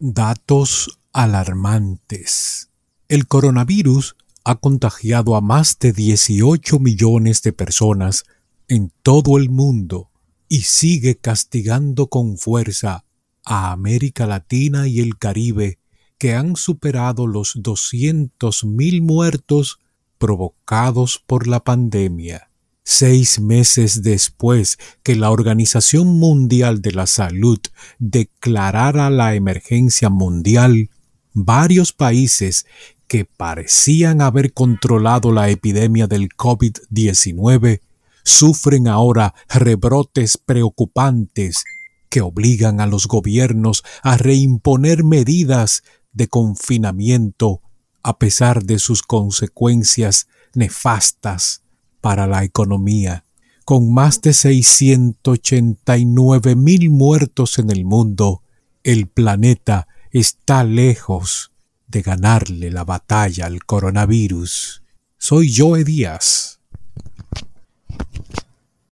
Datos alarmantes. El coronavirus ha contagiado a más de 18 millones de personas en todo el mundo y sigue castigando con fuerza a América Latina y el Caribe, que han superado los mil muertos provocados por la pandemia seis meses después que la Organización Mundial de la Salud declarara la emergencia mundial, varios países que parecían haber controlado la epidemia del COVID-19 sufren ahora rebrotes preocupantes que obligan a los gobiernos a reimponer medidas de confinamiento a pesar de sus consecuencias nefastas para la economía, con más de 689 mil muertos en el mundo, el planeta está lejos de ganarle la batalla al coronavirus. Soy Joe Díaz